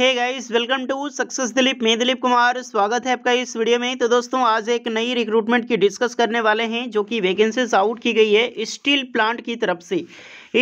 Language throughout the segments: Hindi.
hey guys welcome to success Dilip मैं दिलीप कुमार स्वागत है आपका इस वीडियो में तो दोस्तों आज एक नई रिक्रूटमेंट की डिस्कस करने वाले हैं जो कि वैकेंसीज आउट की गई है स्टील प्लांट की तरफ से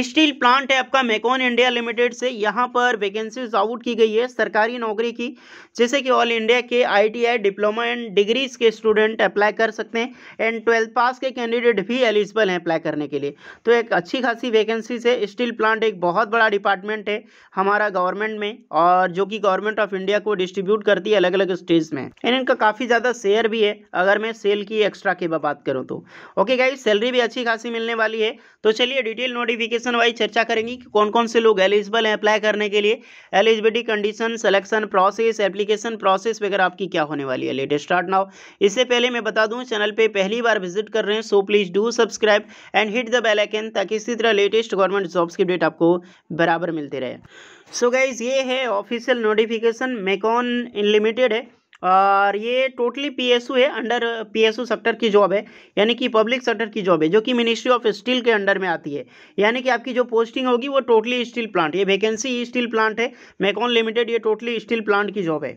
स्टील प्लांट है आपका मेकॉन इंडिया लिमिटेड से यहाँ पर वैकेंसीज आउट की गई है सरकारी नौकरी की जैसे कि ऑल इंडिया के आईटीआई डिप्लोमा एंड डिग्रीज के स्टूडेंट अप्लाई कर सकते हैं एंड ट्वेल्थ पास के कैंडिडेट भी एलिजिबल हैं अप्लाई करने के लिए तो एक अच्छी खासी वैकेंसीज है स्टील प्लांट एक बहुत बड़ा डिपार्टमेंट है हमारा गवर्नमेंट में और जो कि गवर्नमेंट ऑफ इंडिया को डिस्ट्रीब्यूट करती है अलग अलग स्टेज में एंड इनका काफ़ी ज़्यादा शेयर भी है अगर मैं सेल की एक्स्ट्रा की बात करूँ तो ओके गाई सैलरी भी अच्छी खासी मिलने वाली है तो चलिए डिटेल नोटिफिकेशन एप्लीकेशन वाइज चर्चा करेंगे कि कौन कौन से लोग एलिजिबल हैं अप्लाई करने के लिए eligibility condition selection process application process वगैरह आपकी क्या होने वाली है लेट स्टार्ट नाउ इससे पहले मैं बता दूं चैनल पे पहली बार विजिट कर रहे हैं so please do subscribe and hit the bell icon ताकि इसी तरह लेटेस्ट गवर्नमेंट जॉब्स की अपडेट आपको बराबर मिलते रहे सो so गाइज ये है ऑफिशियल नोटिफिकेशन मेकॉन इनलिमिटेड है और ये टोटली पीएसयू है अंडर पीएसयू सेक्टर की जॉब है यानी कि पब्लिक सेक्टर की जॉब है जो कि मिनिस्ट्री ऑफ स्टील के अंडर में आती है यानी कि आपकी जो पोस्टिंग होगी वो टोटली स्टील प्लांट ये वैकेंसी स्टील प्लांट है मैकॉन लिमिटेड ये टोटली स्टील प्लांट की जॉब है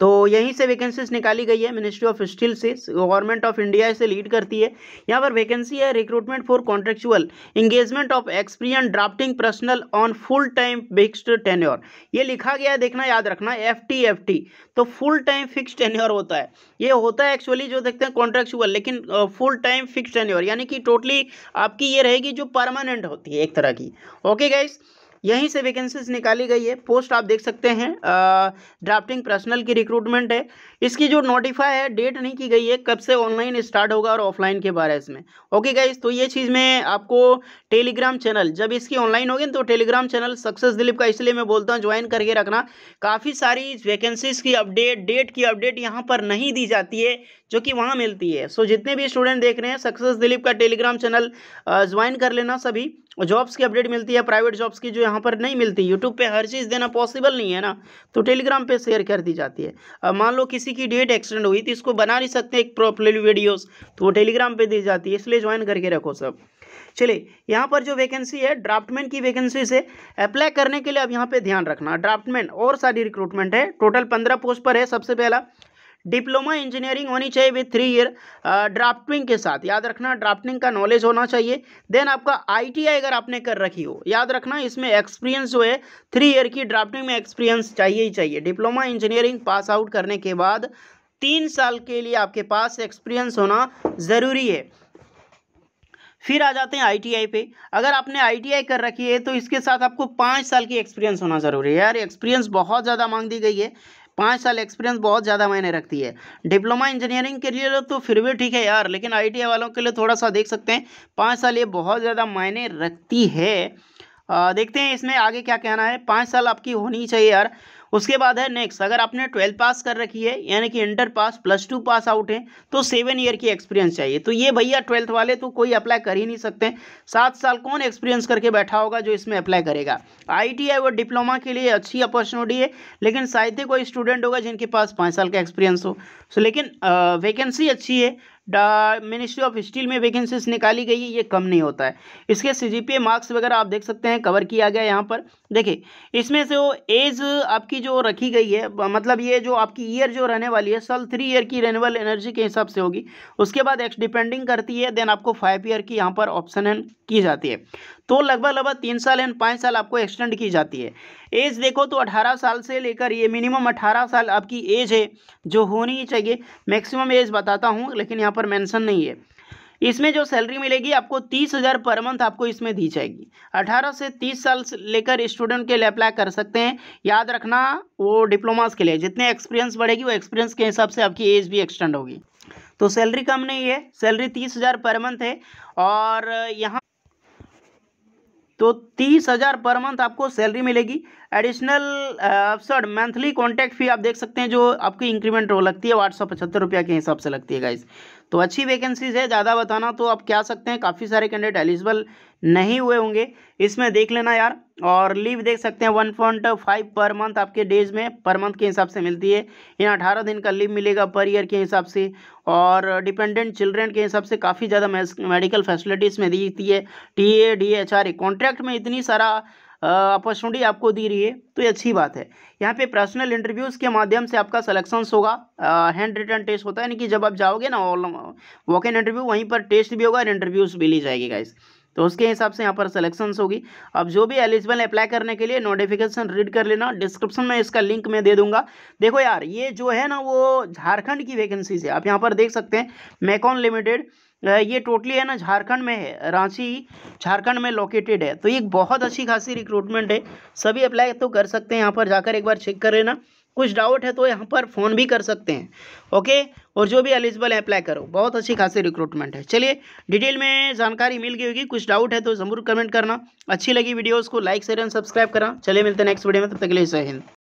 तो यहीं से वैकेंसीज निकाली गई है मिनिस्ट्री ऑफ स्टील से गवर्नमेंट ऑफ इंडिया से लीड करती है यहाँ पर वैकेंसी है recruitment for contractual engagement of experienced drafting personnel on full time fixed tenure ये लिखा गया है देखना याद रखना एफ टी एफ टी तो फुल टाइम फिक्स टेन्योर होता है ये होता है एक्चुअली जो देखते हैं कॉन्ट्रेक्चुअल लेकिन फुल टाइम फिक्स टेन्योर यानी कि टोटली आपकी ये रहेगी जो परमानेंट होती है एक तरह की ओके गाइज़ यहीं से वैकेंसीज निकाली गई है पोस्ट आप देख सकते हैं ड्राफ्टिंग पर्सनल की रिक्रूटमेंट है इसकी जो नोटिफाई है डेट नहीं की गई है कब से ऑनलाइन स्टार्ट होगा और ऑफलाइन के बारे में ओके गाइज तो ये चीज़ में आपको टेलीग्राम चैनल जब इसकी ऑनलाइन होगी तो टेलीग्राम चैनल सक्सेस दिलीप का इसलिए मैं बोलता हूँ ज्वाइन करके रखना काफ़ी सारी वैकेंसीज की अपडेट डेट की अपडेट यहाँ पर नहीं दी जाती है जो कि वहाँ मिलती है सो जितने भी स्टूडेंट देख रहे हैं सक्सेस दिलीप का टेलीग्राम चैनल ज्वाइन कर लेना सभी जॉब्स की अपडेट मिलती है प्राइवेट जॉब्स की जो यहाँ पर नहीं मिलती यूट्यूब पे हर चीज़ देना पॉसिबल नहीं है ना तो टेलीग्राम पे शेयर कर दी जाती है मान लो किसी की डेट एक्सटेंड हुई तो इसको बना नहीं सकते एक प्रॉपरली वीडियोस तो वो टेलीग्राम पे दी जाती है इसलिए ज्वाइन करके रखो सब चलिए यहाँ पर जो वैकेंसी है ड्राफ्टमैन की वैकेंसी से अप्लाई करने के लिए अब यहाँ पे ध्यान रखना ड्राफ्टमैन और सारी रिक्रूटमेंट है टोटल पंद्रह पोस्ट पर है सबसे पहला डिप्लोमा इंजीनियरिंग होनी चाहिए विथ थ्री ईयर ड्राफ्टिंग के साथ याद रखना ड्राफ्टिंग का नॉलेज होना चाहिए देन आपका आईटीआई अगर आपने कर रखी हो याद रखना इसमें एक्सपीरियंस जो है थ्री ईयर की ड्राफ्टिंग में एक्सपीरियंस चाहिए ही चाहिए डिप्लोमा इंजीनियरिंग पास आउट करने के बाद तीन साल के लिए आपके पास एक्सपीरियंस होना ज़रूरी है फिर आ जाते हैं आईटीआई पे अगर आपने आईटीआई कर रखी है तो इसके साथ आपको पाँच साल की एक्सपीरियंस होना ज़रूरी है यार एक्सपीरियंस बहुत ज़्यादा मांग दी गई है पाँच साल एक्सपीरियंस बहुत ज़्यादा मायने रखती है डिप्लोमा इंजीनियरिंग के लिए तो फिर भी ठीक है यार लेकिन आई वालों के लिए थोड़ा सा देख सकते हैं पाँच साल ये बहुत ज़्यादा मायने रखती है देखते हैं इसमें आगे क्या कहना है पाँच साल आपकी होनी चाहिए यार उसके बाद है नेक्स्ट अगर आपने ट्वेल्थ पास कर रखी है यानी कि inter pass plus two pass out है तो सेवन ईयर की एक्सपीरियंस चाहिए तो ये भैया ट्वेल्थ वाले तो कोई अप्लाई कर ही नहीं सकते सात साल कौन एक्सपीरियंस करके बैठा होगा जो इसमें अप्लाई करेगा आईटीआई और डिप्लोमा के लिए अच्छी अपॉर्चुनिटी है लेकिन शायद ही कोई स्टूडेंट होगा जिनके पास पाँच साल का एक्सपीरियंस हो सो लेकिन वैकेंसी अच्छी है मिनिस्ट्री ऑफ स्टील में वैकेंसीज निकाली गई है ये कम नहीं होता है इसके सी मार्क्स वगैरह आप देख सकते हैं कवर किया गया यहाँ पर देखिए इसमें से वो एज आपकी जो रखी गई है मतलब ये जो आपकी ईयर जो रहने वाली है साल थ्री ईयर की रेनुअल एनर्जी के हिसाब से होगी उसके बाद एक्स डिपेंडिंग करती है देन आपको फाइव ईयर की यहाँ पर ऑप्शन की जाती है तो लगभग लगभग तीन साल एंड पाँच साल आपको एक्सटेंड की जाती है एज देखो तो अठारह साल से लेकर ये मिनिमम अठारह साल आपकी एज है जो होनी ही चाहिए मैक्सिमम एज बताता हूँ लेकिन यहाँ पर मैंसन नहीं है इसमें जो सैलरी मिलेगी आपको तीस हज़ार पर मंथ आपको इसमें दी जाएगी अठारह से तीस साल से लेकर स्टूडेंट के लिए अप्लाई कर सकते हैं याद रखना वो डिप्लोमास के लिए जितने एक्सपीरियंस बढ़ेगी वो एक्सपीरियंस के हिसाब से आपकी एज भी एक्सटेंड होगी तो सैलरी कम नहीं है सैलरी तीस हज़ार पर मंथ है और यहाँ तो तीस हज़ार पर मंथ आपको सैलरी मिलेगी एडिशनल अफसर मंथली कॉन्टैक्ट फी आप देख सकते हैं जो आपकी इंक्रीमेंट हो लगती है आठ सौ पचहत्तर रुपया के हिसाब से लगती है गाइस तो अच्छी वैकेंसीज है ज़्यादा बताना तो आप क्या सकते हैं काफ़ी सारे कैंडिडेट एलिजिबल नहीं हुए होंगे इसमें देख लेना यार और लीव देख सकते हैं one point five per month आपके डेज में पर मंथ के हिसाब से मिलती है यहाँ अठारह दिन का लीव मिलेगा पर ईयर के हिसाब से और डिपेंडेंट चिल्ड्रेन के हिसाब से काफ़ी ज़्यादा मेडिकल फैसिलिटीज़ में दी है T A D H R A contract में इतनी सारा अपॉर्चुनिटी आपको दी रही है तो ये अच्छी बात है यहाँ पे पर्सनल इंटरव्यूज़ के माध्यम से आपका सलेक्शंस होगा हैंड रिटर्न टेस्ट होता है यानी कि जब आप जाओगे ना ऑल वॉक इन इंटरव्यू वहीं पर टेस्ट भी होगा और इंटरव्यूज़ भी ली जाएगी गाइस तो उसके हिसाब से यहाँ पर सिलेक्शन होगी अब जो भी एलिजिबल अप्लाई करने के लिए नोटिफिकेशन रीड कर लेना डिस्क्रिप्शन में इसका लिंक मैं दे दूंगा देखो यार ये जो है ना वो झारखंड की वैकेंसीज है आप यहाँ पर देख सकते हैं मैकॉन लिमिटेड ये टोटली है ना झारखंड में है रांची झारखंड में लोकेटेड है तो ये बहुत अच्छी खासी रिक्रूटमेंट है सभी अप्लाई तो कर सकते हैं यहाँ पर जाकर एक बार चेक कर लेना कुछ डाउट है तो यहाँ पर फ़ोन भी कर सकते हैं ओके और जो भी एलिजिबल है अप्लाई करो बहुत अच्छी खासी रिक्रूटमेंट है चलिए डिटेल में जानकारी मिल गई होगी कुछ डाउट है तो ज़रूर कमेंट करना अच्छी लगी वीडियोज़ को लाइक शेयर एंड सब्सक्राइब करना चलिए मिलते हैं नेक्स्ट वीडियो में तब तक के लिए जय हिंद